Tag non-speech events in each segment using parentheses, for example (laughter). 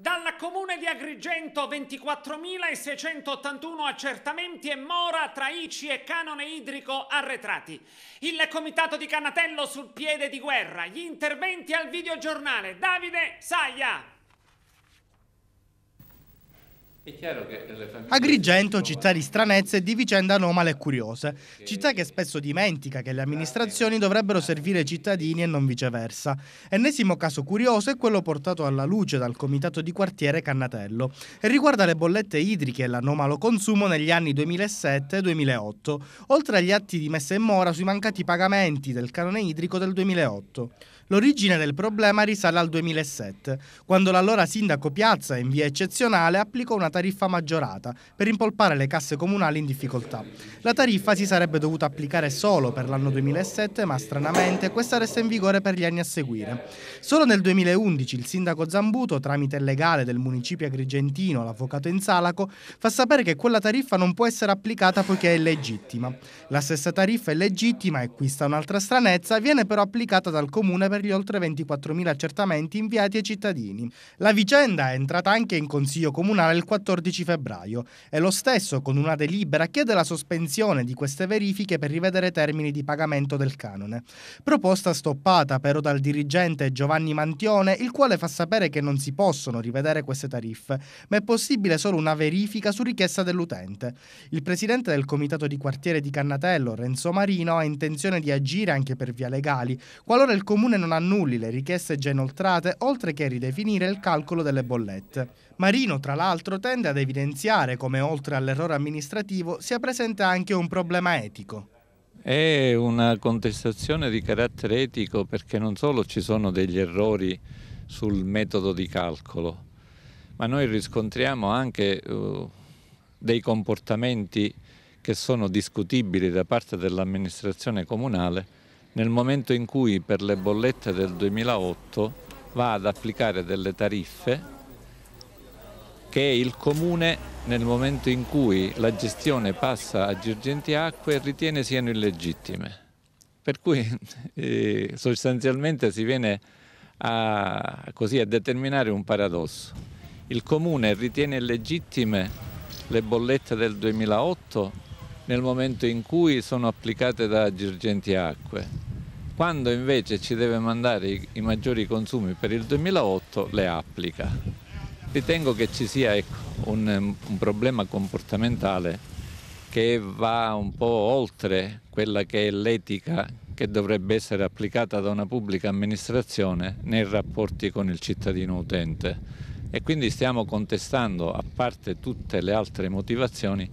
Dalla comune di Agrigento 24.681 accertamenti e mora tra ICI e canone idrico arretrati. Il comitato di Canatello sul piede di guerra. Gli interventi al videogiornale. Davide Saia. Agrigento, città di stranezze e di vicende anomale e curiose, città che spesso dimentica che le amministrazioni dovrebbero servire i cittadini e non viceversa. Ennesimo caso curioso è quello portato alla luce dal comitato di quartiere Cannatello e riguarda le bollette idriche e l'anomalo consumo negli anni 2007-2008, oltre agli atti di messa in mora sui mancati pagamenti del canone idrico del 2008. L'origine del problema risale al 2007, quando l'allora sindaco Piazza, in via eccezionale, applicò una tariffa maggiorata per impolpare le casse comunali in difficoltà. La tariffa si sarebbe dovuta applicare solo per l'anno 2007, ma stranamente questa resta in vigore per gli anni a seguire. Solo nel 2011 il sindaco Zambuto, tramite il legale del municipio agrigentino, l'avvocato Insalaco, fa sapere che quella tariffa non può essere applicata poiché è legittima. La stessa tariffa è legittima, e qui sta un'altra stranezza, viene però applicata dal comune per gli oltre 24.000 accertamenti inviati ai cittadini. La vicenda è entrata anche in consiglio comunale il 4 14 febbraio e lo stesso con una delibera chiede la sospensione di queste verifiche per rivedere termini di pagamento del canone. Proposta stoppata però dal dirigente Giovanni Mantione, il quale fa sapere che non si possono rivedere queste tariffe, ma è possibile solo una verifica su richiesta dell'utente. Il presidente del comitato di quartiere di Cannatello, Renzo Marino, ha intenzione di agire anche per via legali, qualora il comune non annulli le richieste già inoltrate, oltre che ridefinire il calcolo delle bollette. Marino, tra l'altro, tende ad evidenziare come oltre all'errore amministrativo sia presente anche un problema etico. È una contestazione di carattere etico perché non solo ci sono degli errori sul metodo di calcolo, ma noi riscontriamo anche uh, dei comportamenti che sono discutibili da parte dell'amministrazione comunale nel momento in cui per le bollette del 2008 va ad applicare delle tariffe che il comune nel momento in cui la gestione passa a Girgenti Acque ritiene siano illegittime. Per cui (laughs) eh, sostanzialmente si viene a, così, a determinare un paradosso. Il comune ritiene illegittime le bollette del 2008 nel momento in cui sono applicate da Girgenti Acque, quando invece ci deve mandare i, i maggiori consumi per il 2008 le applica ritengo che ci sia ecco, un, ehm, un problema comportamentale che va un po' oltre quella che è l'etica che dovrebbe essere applicata da una pubblica amministrazione nei rapporti con il cittadino utente e quindi stiamo contestando, a parte tutte le altre motivazioni,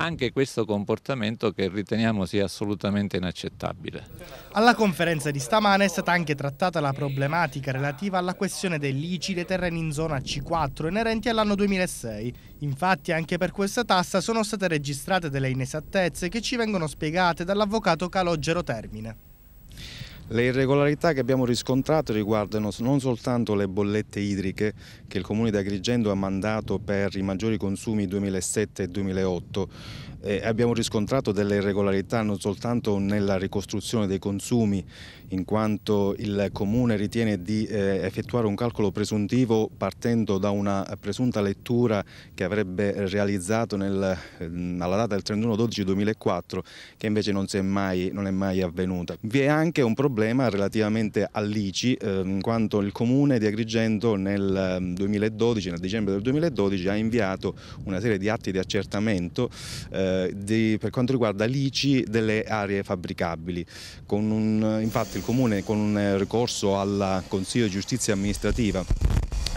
anche questo comportamento che riteniamo sia assolutamente inaccettabile. Alla conferenza di stamane è stata anche trattata la problematica relativa alla questione dell'ICI dei terreni in zona C4 inerenti all'anno 2006. Infatti anche per questa tassa sono state registrate delle inesattezze che ci vengono spiegate dall'avvocato Calogero Termine. Le irregolarità che abbiamo riscontrato riguardano non soltanto le bollette idriche che il Comune di Agrigento ha mandato per i maggiori consumi 2007 e 2008, eh, abbiamo riscontrato delle irregolarità non soltanto nella ricostruzione dei consumi, in quanto il Comune ritiene di eh, effettuare un calcolo presuntivo partendo da una presunta lettura che avrebbe realizzato nel, ehm, alla data del 31-12-2004, che invece non, è mai, non è mai avvenuta. Vi è anche un problema problema relativamente all'ICI, eh, in quanto il comune di Agrigento nel 2012, ehm, nel dicembre del 2012, ha inviato una serie di atti di accertamento eh, di, per quanto riguarda l'ICI delle aree fabbricabili. Un, infatti il comune con un eh, ricorso al Consiglio di Giustizia Amministrativa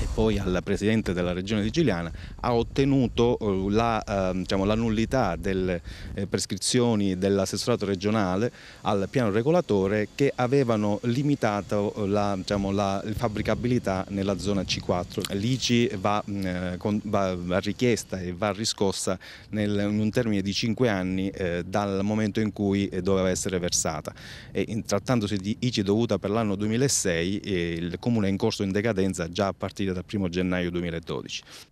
e poi al presidente della regione siciliana, ha ottenuto eh, la, ehm, diciamo, la nullità delle eh, prescrizioni dell'assessorato regionale al piano regolatore che avevano limitato la, diciamo, la fabbricabilità nella zona C4. L'ICI va, mm, eh, va, va, richiesta e va riscossa nel, in un termine di 5 anni eh, dal momento in cui doveva essere versata. E, in, trattandosi di ICI dovuta per l'anno 2006, eh, il comune è in corso in decadenza già a partire dal 1 gennaio 2012.